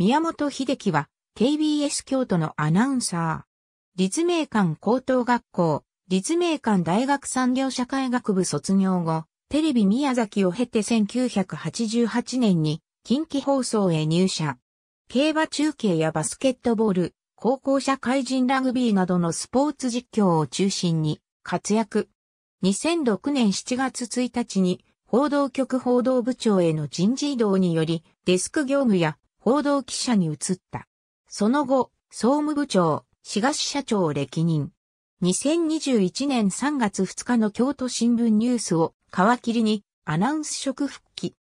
宮本秀樹は KBS 京都のアナウンサー。立命館高等学校、立命館大学産業社会学部卒業後、テレビ宮崎を経て1988年に近畿放送へ入社。競馬中継やバスケットボール、高校社会人ラグビーなどのスポーツ実況を中心に活躍。2006年7月1日に報道局報道部長への人事異動によりデスク業務や報道記者に移った。その後、総務部長、市社長を歴任。2021年3月2日の京都新聞ニュースを皮切りにアナウンス職復帰。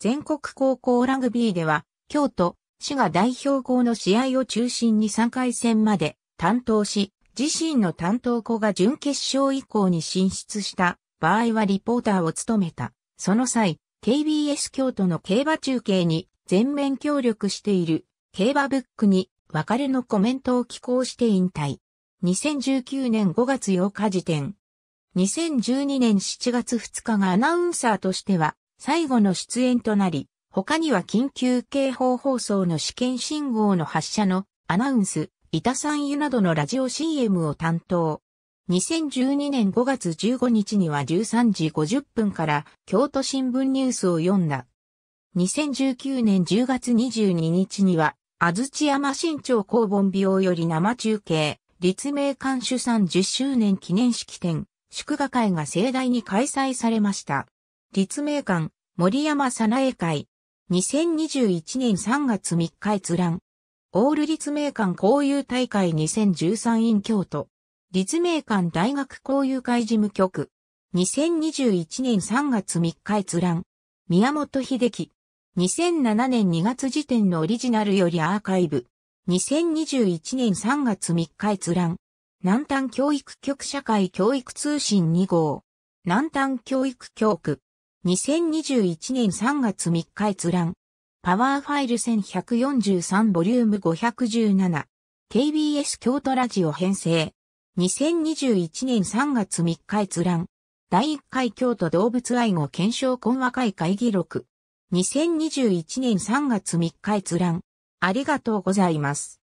全国高校ラグビーでは京都、市が代表校の試合を中心に3回戦まで担当し、自身の担当校が準決勝以降に進出した場合はリポーターを務めた。その際、KBS 京都の競馬中継に全面協力している競馬ブックに別れのコメントを寄稿して引退。2019年5月8日時点。2012年7月2日がアナウンサーとしては最後の出演となり、他には緊急警報放送の試験信号の発射のアナウンス、板さん湯などのラジオ CM を担当。2012年5月15日には13時50分から京都新聞ニュースを読んだ2019年10月22日には、安土山新町公盆病より生中継、立命館主産10周年記念式典、祝賀会が盛大に開催されました。立命館、森山早苗会、2021年3月3日閲覧。オール立命館交友大会2013 in 京都。立命館大学交友会事務局。2021年3月3日閲覧。宮本秀樹。2007年2月時点のオリジナルよりアーカイブ。2021年3月3日閲覧。南端教育局社会教育通信2号。南端教育教区。2021年3月3日閲覧。パワーファイル1143ボリューム517。KBS 京都ラジオ編成。2021年3月3日閲覧。第1回京都動物愛護検証懇話会会議録。2021年3月3日閲覧。ありがとうございます。